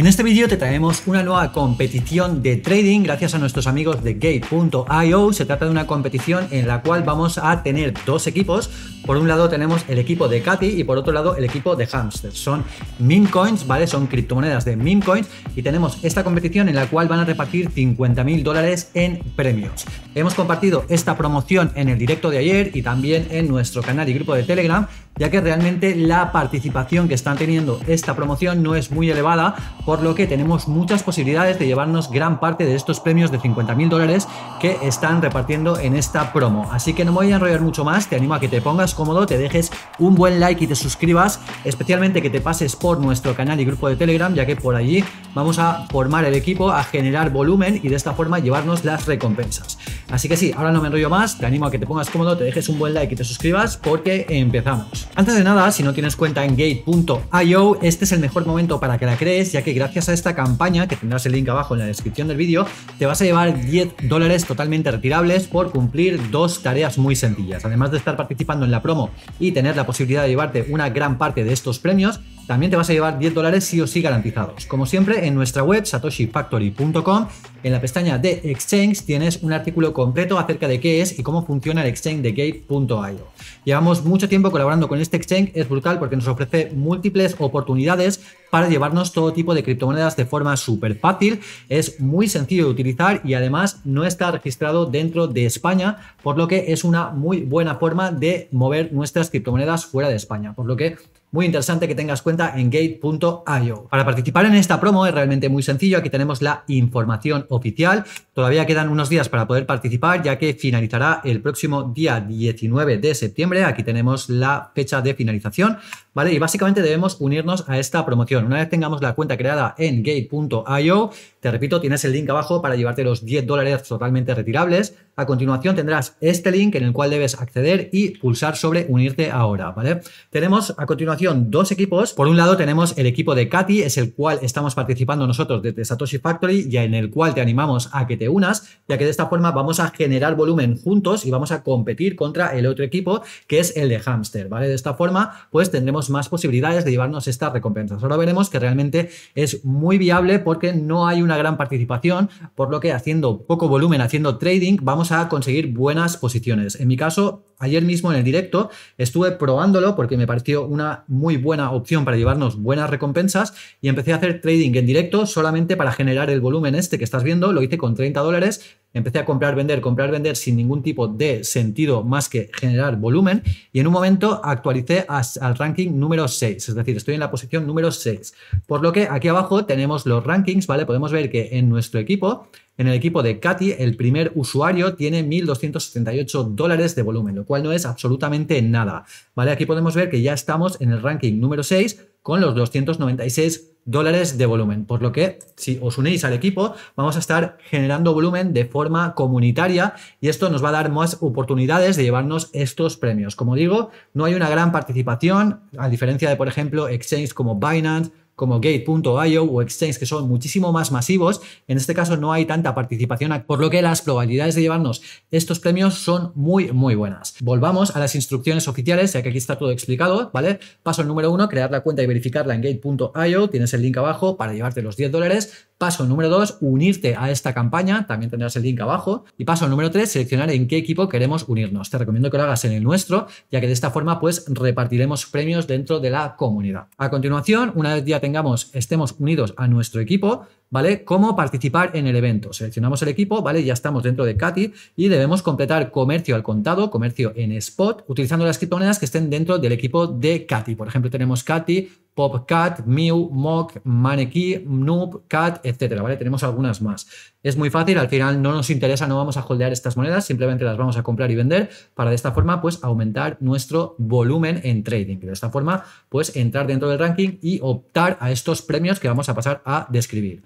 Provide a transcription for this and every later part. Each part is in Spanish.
En este vídeo te traemos una nueva competición de trading gracias a nuestros amigos de Gate.io. Se trata de una competición en la cual vamos a tener dos equipos. Por un lado tenemos el equipo de Katy y por otro lado el equipo de Hamster. Son meme coins, ¿vale? Son criptomonedas de meme coins y tenemos esta competición en la cual van a repartir 50 mil dólares en premios. Hemos compartido esta promoción en el directo de ayer y también en nuestro canal y grupo de Telegram, ya que realmente la participación que están teniendo esta promoción no es muy elevada por lo que tenemos muchas posibilidades de llevarnos gran parte de estos premios de 50.000 mil dólares que están repartiendo en esta promo. Así que no me voy a enrollar mucho más, te animo a que te pongas cómodo, te dejes un buen like y te suscribas, especialmente que te pases por nuestro canal y grupo de Telegram, ya que por allí vamos a formar el equipo, a generar volumen y de esta forma llevarnos las recompensas. Así que sí, ahora no me enrollo más, te animo a que te pongas cómodo, te dejes un buen like y te suscribas porque empezamos. Antes de nada, si no tienes cuenta en gate.io, este es el mejor momento para que la crees, ya que gracias a esta campaña, que tendrás el link abajo en la descripción del vídeo, te vas a llevar 10 dólares totalmente retirables por cumplir dos tareas muy sencillas. Además de estar participando en la promo y tener la posibilidad de llevarte una gran parte de estos premios, también te vas a llevar 10 dólares sí o sí garantizados. Como siempre, en nuestra web satoshifactory.com, en la pestaña de Exchange tienes un artículo completo acerca de qué es y cómo funciona el exchange de Gate.io. Llevamos mucho tiempo colaborando con este exchange, es brutal porque nos ofrece múltiples oportunidades para llevarnos todo tipo de criptomonedas de forma súper fácil. Es muy sencillo de utilizar y además no está registrado dentro de España, por lo que es una muy buena forma de mover nuestras criptomonedas fuera de España. Por lo que muy interesante que tengas cuenta en gate.io. Para participar en esta promo es realmente muy sencillo, aquí tenemos la información oficial. Todavía quedan unos días para poder participar ya que finalizará el próximo día 19 de septiembre. Aquí tenemos la fecha de finalización, ¿vale? Y básicamente debemos unirnos a esta promoción. Una vez tengamos la cuenta creada en gate.io, te repito, tienes el link abajo para llevarte los 10 dólares totalmente retirables a continuación tendrás este link en el cual debes acceder y pulsar sobre unirte ahora, ¿vale? Tenemos a continuación dos equipos. Por un lado tenemos el equipo de Katy, es el cual estamos participando nosotros desde Satoshi Factory y en el cual te animamos a que te unas, ya que de esta forma vamos a generar volumen juntos y vamos a competir contra el otro equipo que es el de Hamster, ¿vale? De esta forma pues tendremos más posibilidades de llevarnos estas recompensas. Ahora veremos que realmente es muy viable porque no hay una gran participación, por lo que haciendo poco volumen, haciendo trading, vamos a conseguir buenas posiciones. En mi caso, ayer mismo en el directo estuve probándolo porque me pareció una muy buena opción para llevarnos buenas recompensas y empecé a hacer trading en directo solamente para generar el volumen este que estás viendo. Lo hice con 30 dólares empecé a comprar, vender, comprar, vender sin ningún tipo de sentido más que generar volumen y en un momento actualicé al ranking número 6, es decir, estoy en la posición número 6. Por lo que aquí abajo tenemos los rankings, ¿vale? Podemos ver que en nuestro equipo, en el equipo de Katy, el primer usuario tiene 1.278 dólares de volumen, lo cual no es absolutamente nada, ¿vale? Aquí podemos ver que ya estamos en el ranking número 6 con los 296 dólares de volumen. Por lo que si os unéis al equipo, vamos a estar generando volumen de forma comunitaria y esto nos va a dar más oportunidades de llevarnos estos premios. Como digo, no hay una gran participación, a diferencia de, por ejemplo, exchanges como Binance como Gate.io o Exchange, que son muchísimo más masivos, en este caso no hay tanta participación, por lo que las probabilidades de llevarnos estos premios son muy, muy buenas. Volvamos a las instrucciones oficiales, ya que aquí está todo explicado, ¿vale? Paso número uno, crear la cuenta y verificarla en Gate.io, tienes el link abajo para llevarte los 10 dólares. Paso número dos, unirte a esta campaña, también tendrás el link abajo. Y paso número tres, seleccionar en qué equipo queremos unirnos. Te recomiendo que lo hagas en el nuestro, ya que de esta forma pues repartiremos premios dentro de la comunidad. A continuación, una vez ya tengamos, estemos unidos a nuestro equipo, ¿vale? Cómo participar en el evento. Seleccionamos el equipo, ¿vale? Ya estamos dentro de Katy y debemos completar comercio al contado, comercio en spot, utilizando las criptomonedas que estén dentro del equipo de Katy. Por ejemplo, tenemos Cati PopCat, Mew, Mock, Maneki, Noob, Cat, etcétera, ¿vale? Tenemos algunas más. Es muy fácil, al final no nos interesa, no vamos a holdear estas monedas, simplemente las vamos a comprar y vender para de esta forma pues aumentar nuestro volumen en trading. De esta forma pues entrar dentro del ranking y optar a estos premios que vamos a pasar a describir.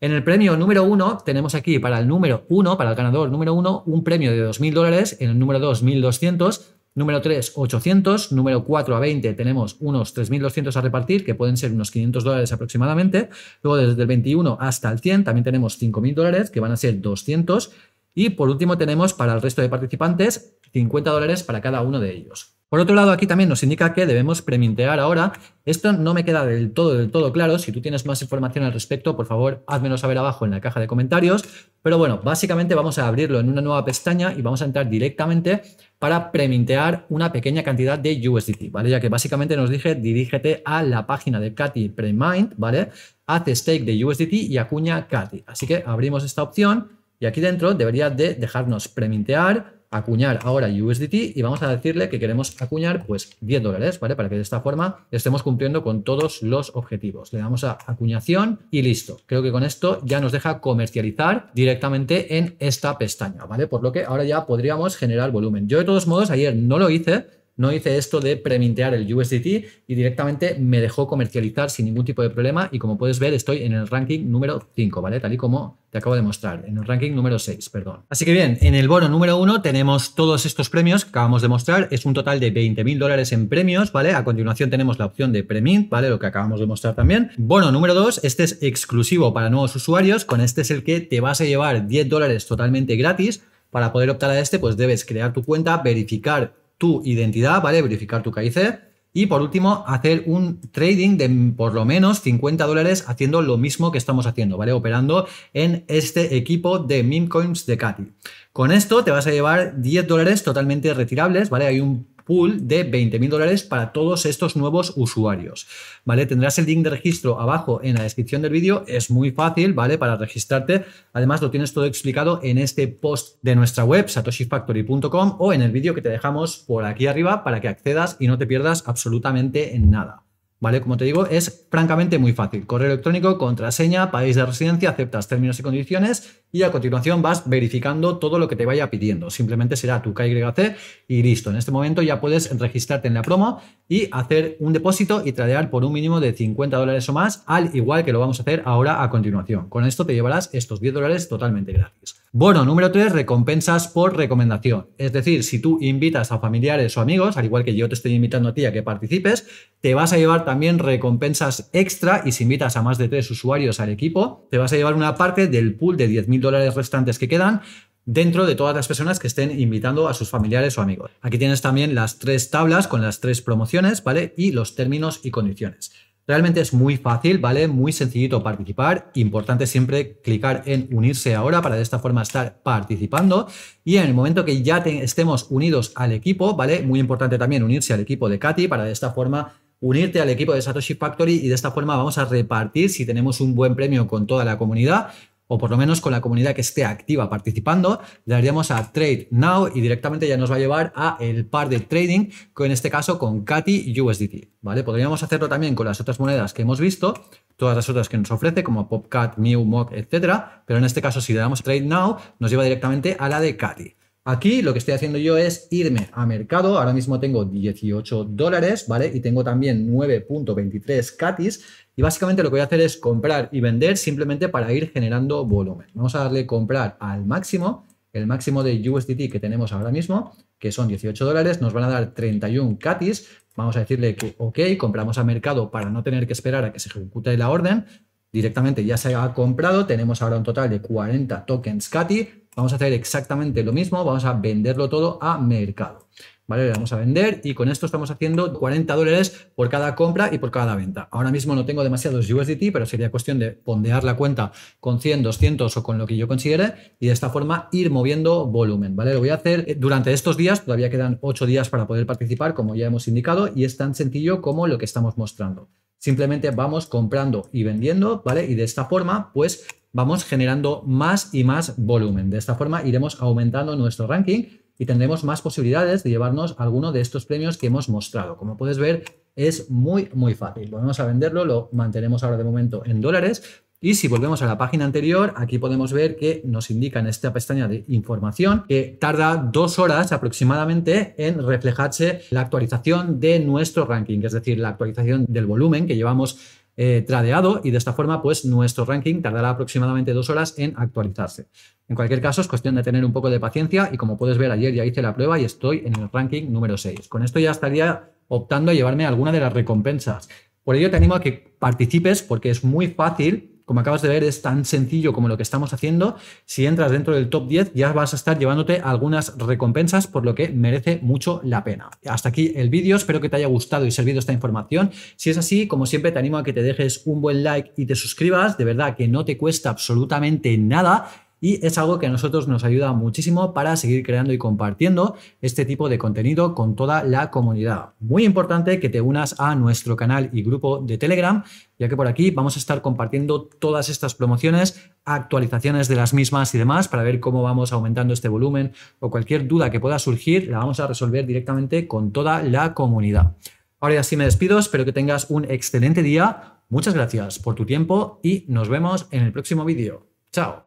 En el premio número uno tenemos aquí para el número 1, para el ganador número uno un premio de 2.000 dólares, en el número 2, 1.200, Número 3, 800. Número 4 a 20 tenemos unos 3.200 a repartir, que pueden ser unos 500 dólares aproximadamente. Luego desde el 21 hasta el 100 también tenemos 5.000 dólares, que van a ser 200. Y por último tenemos para el resto de participantes 50 dólares para cada uno de ellos. Por otro lado, aquí también nos indica que debemos premintear ahora. Esto no me queda del todo, del todo claro. Si tú tienes más información al respecto, por favor, házmelo saber abajo en la caja de comentarios. Pero bueno, básicamente vamos a abrirlo en una nueva pestaña y vamos a entrar directamente para premintear una pequeña cantidad de USDT, ¿vale? Ya que básicamente nos dije, dirígete a la página de Katy Premind, ¿vale? Haz stake de USDT y acuña Katy. Así que abrimos esta opción y aquí dentro debería de dejarnos premintear acuñar ahora USDT y vamos a decirle que queremos acuñar pues 10 dólares, ¿vale? Para que de esta forma estemos cumpliendo con todos los objetivos. Le damos a acuñación y listo. Creo que con esto ya nos deja comercializar directamente en esta pestaña, ¿vale? Por lo que ahora ya podríamos generar volumen. Yo de todos modos ayer no lo hice no hice esto de premintear el USDT y directamente me dejó comercializar sin ningún tipo de problema y como puedes ver estoy en el ranking número 5, ¿vale? Tal y como te acabo de mostrar, en el ranking número 6, perdón. Así que bien, en el bono número 1 tenemos todos estos premios que acabamos de mostrar, es un total de 20.000 mil dólares en premios, ¿vale? A continuación tenemos la opción de premint, ¿vale? Lo que acabamos de mostrar también. Bono número 2, este es exclusivo para nuevos usuarios, con este es el que te vas a llevar 10 dólares totalmente gratis. Para poder optar a este, pues debes crear tu cuenta, verificar tu identidad, ¿vale? Verificar tu KIC. Y por último, hacer un trading de por lo menos 50 dólares haciendo lo mismo que estamos haciendo, ¿vale? Operando en este equipo de meme coins de Katy. Con esto te vas a llevar 10 dólares totalmente retirables, ¿vale? Hay un pool de 20.000 dólares para todos estos nuevos usuarios. ¿Vale? Tendrás el link de registro abajo en la descripción del vídeo. Es muy fácil, ¿vale? Para registrarte. Además, lo tienes todo explicado en este post de nuestra web, satoshifactory.com o en el vídeo que te dejamos por aquí arriba para que accedas y no te pierdas absolutamente en nada. ¿Vale? Como te digo, es francamente muy fácil. Correo electrónico, contraseña, país de residencia, aceptas términos y condiciones y a continuación vas verificando todo lo que te vaya pidiendo. Simplemente será tu KYC y listo. En este momento ya puedes registrarte en la promo y hacer un depósito y tradear por un mínimo de 50 dólares o más, al igual que lo vamos a hacer ahora a continuación. Con esto te llevarás estos 10 dólares totalmente gratis. Bueno, número 3, recompensas por recomendación. Es decir, si tú invitas a familiares o amigos, al igual que yo te estoy invitando a ti a que participes, te vas a llevar también recompensas extra y si invitas a más de tres usuarios al equipo, te vas a llevar una parte del pool de 10.000 dólares restantes que quedan dentro de todas las personas que estén invitando a sus familiares o amigos. Aquí tienes también las tres tablas con las tres promociones, ¿vale? Y los términos y condiciones. Realmente es muy fácil, ¿vale? Muy sencillito participar. Importante siempre clicar en unirse ahora para de esta forma estar participando. Y en el momento que ya estemos unidos al equipo, ¿vale? Muy importante también unirse al equipo de Katy para de esta forma unirte al equipo de Satoshi Factory y de esta forma vamos a repartir si tenemos un buen premio con toda la comunidad o por lo menos con la comunidad que esté activa participando, le daríamos a Trade Now y directamente ya nos va a llevar a el par de trading, en este caso con Cati USDT, ¿vale? Podríamos hacerlo también con las otras monedas que hemos visto, todas las otras que nos ofrece, como Popcat, Mew, Mock, etcétera, pero en este caso si le damos Trade Now, nos lleva directamente a la de Cati. Aquí lo que estoy haciendo yo es irme a mercado. Ahora mismo tengo 18 dólares, ¿vale? Y tengo también 9.23 catis. Y básicamente lo que voy a hacer es comprar y vender simplemente para ir generando volumen. Vamos a darle comprar al máximo, el máximo de USDT que tenemos ahora mismo, que son 18 dólares, nos van a dar 31 catis. Vamos a decirle que, ok, compramos a mercado para no tener que esperar a que se ejecute la orden. Directamente ya se ha comprado, tenemos ahora un total de 40 tokens CATI, vamos a hacer exactamente lo mismo, vamos a venderlo todo a mercado. ¿Vale? vamos a vender y con esto estamos haciendo 40 dólares por cada compra y por cada venta. Ahora mismo no tengo demasiados USDT, pero sería cuestión de pondear la cuenta con 100, 200 o con lo que yo considere y de esta forma ir moviendo volumen, ¿vale? Lo voy a hacer eh, durante estos días, todavía quedan 8 días para poder participar, como ya hemos indicado, y es tan sencillo como lo que estamos mostrando. Simplemente vamos comprando y vendiendo, ¿vale? Y de esta forma, pues vamos generando más y más volumen. De esta forma iremos aumentando nuestro ranking y tendremos más posibilidades de llevarnos alguno de estos premios que hemos mostrado. Como puedes ver, es muy, muy fácil. Volvemos a venderlo, lo mantenemos ahora de momento en dólares. Y si volvemos a la página anterior, aquí podemos ver que nos indica en esta pestaña de información que tarda dos horas aproximadamente en reflejarse la actualización de nuestro ranking, es decir, la actualización del volumen que llevamos eh, tradeado y de esta forma pues nuestro ranking tardará aproximadamente dos horas en actualizarse. En cualquier caso es cuestión de tener un poco de paciencia y como puedes ver ayer ya hice la prueba y estoy en el ranking número 6. Con esto ya estaría optando a llevarme alguna de las recompensas. Por ello te animo a que participes porque es muy fácil como acabas de ver, es tan sencillo como lo que estamos haciendo. Si entras dentro del top 10, ya vas a estar llevándote algunas recompensas, por lo que merece mucho la pena. Hasta aquí el vídeo, espero que te haya gustado y servido esta información. Si es así, como siempre, te animo a que te dejes un buen like y te suscribas. De verdad que no te cuesta absolutamente nada y es algo que a nosotros nos ayuda muchísimo para seguir creando y compartiendo este tipo de contenido con toda la comunidad. Muy importante que te unas a nuestro canal y grupo de Telegram, ya que por aquí vamos a estar compartiendo todas estas promociones, actualizaciones de las mismas y demás para ver cómo vamos aumentando este volumen o cualquier duda que pueda surgir la vamos a resolver directamente con toda la comunidad. Ahora ya sí me despido, espero que tengas un excelente día, muchas gracias por tu tiempo y nos vemos en el próximo vídeo. Chao.